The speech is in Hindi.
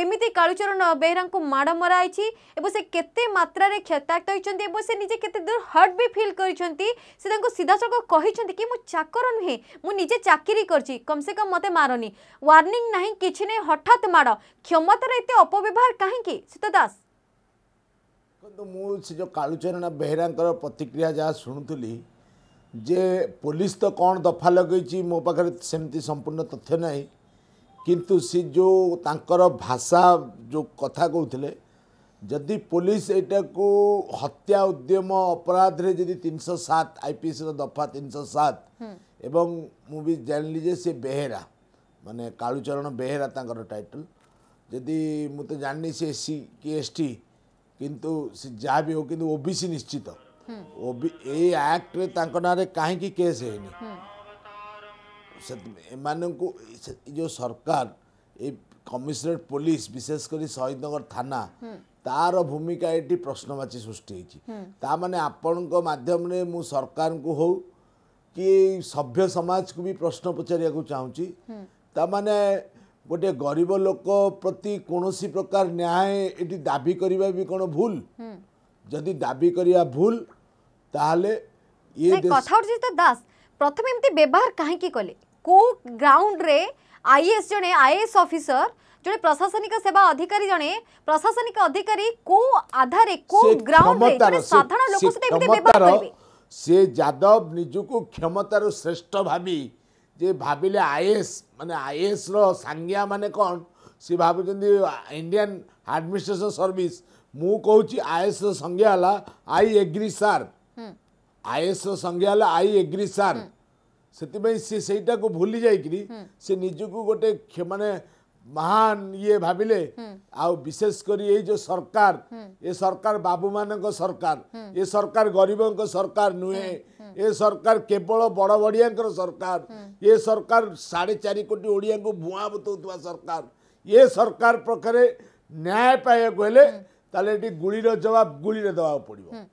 কেমিতি কালুচরণ বেহরাঙ্ মাড় মরা এবং সে কত মাত্রার ক্ষতাক্ত হয়েছেন এবং সে নিজে কত দূর হর্ট বি ফিল করেছেন সে তাঁকু সিধাসলখ কহিছেন কি মু চাকর নুহে মু নিজে চাকরি করছি কমসে কম মতো মারনি ওয়ার্নিং না কিছু নেই হঠাৎ মাড় ক্ষমতার এত অপব্যবহার কাহি সীত দাস ଦେଖନ୍ତୁ ମୁଁ ସେ ଯେଉଁ କାଳୁଚରଣ ବେହେରାଙ୍କର ପ୍ରତିକ୍ରିୟା ଯାହା ଶୁଣୁଥିଲି ଯେ ପୋଲିସ ତ କ'ଣ ଦଫା ଲଗାଇଛି ମୋ ପାଖରେ ସେମିତି ସମ୍ପୂର୍ଣ୍ଣ ତଥ୍ୟ ନାହିଁ କିନ୍ତୁ ସେ ଯେଉଁ ତାଙ୍କର ଭାଷା ଯେଉଁ କଥା କହୁଥିଲେ ଯଦି ପୋଲିସ ଏଇଟାକୁ ହତ୍ୟା ଉଦ୍ୟମ ଅପରାଧରେ ଯଦି ତିନିଶହ ସାତ ଆଇପିସିର ଦଫା ତିନିଶହ ସାତ ଏବଂ ମୁଁ ବି ଜାଣିଲି ଯେ ସେ ବେହେରା ମାନେ କାଳୁଚରଣ ବେହେରା ତାଙ୍କର ଟାଇଟଲ ଯଦି ମୁଁ ତ ଜାଣିନି ସେ ଏସ୍ ସି କି ଏସ୍ ଟି କିନ୍ତୁ ସେ ଯାହା ବି ହେଉ କିନ୍ତୁ ଓବିସି ନିଶ୍ଚିତ ଓବି ଏଇ ଆକ୍ଟରେ ତାଙ୍କ ନାଁରେ କାହିଁକି କେସ୍ ହେଇନି ᱥᱮᱛ মানন কো যে সরকার এই কমিশনার পুলিশ বিশেষ করি শহীদ নগর থানা তার ভূমিকা এইটি প্রশ্ন ماشي সৃষ্টি হচি তা মানে आपण কো মাধ্যম নে মু সরকার কো हौ কি सभ्य समाज কো বি প্রশ্ন প্রচারিয়া কো চাওচি তা মানে বটে গরিব লোক প্রতি কোনোসি প্রকার ন্যায় এইটি দাবি করিবা বি কোনো ভুল যদি দাবি করিবা ভুল তাহলে এই কত হতি 10 প্রথম এমতি বেবহার কানে কি কলে कौ ग्राउंड रे आईएएस जन आईएएस ऑफिसर जन प्रशासनिक सेवा अधिकारी जन प्रशासनिक अधिकारी को आधार को ग्राउंड रे साधारण लोक से व्यवहार से यादव निजुकु क्षमता रो श्रेष्ठ भाभी जे भाबिले आईएएस माने आईएएस रो संज्ञा माने कोन से भाबु इंडियन एडमिनिस्ट्रेशन सर्विस मु कहूची आईएएस संज्ञा आला आई एग्री सर हम आईएएस संज्ञा आला आई एग्री सर ସେଥିପାଇଁ ସେ ସେଇଟାକୁ ଭୁଲି ଯାଇକିରି ସେ ନିଜକୁ ଗୋଟେ ମାନେ ମହାନ ଇଏ ଭାବିଲେ ଆଉ ବିଶେଷ କରି ଏଇ ଯେଉଁ ସରକାର ଏ ସରକାର ବାବୁମାନଙ୍କ ସରକାର ଏ ସରକାର ଗରିବଙ୍କ ସରକାର ନୁହେଁ ଏ ସରକାର କେବଳ ବଡ଼ ବଡ଼ିଆଙ୍କର ସରକାର ଏ ସରକାର ସାଢ଼େ ଚାରି କୋଟି ଓଡ଼ିଆଙ୍କୁ ଭୁଆଁ ବତାଉଥିବା ସରକାର ଏ ସରକାର ପାଖରେ ନ୍ୟାୟ ପାଇବାକୁ ହେଲେ ତାହେଲେ ଏଠି ଗୁଳିର ଜବାବ ଗୁଳିରେ ଦେବାକୁ ପଡ଼ିବ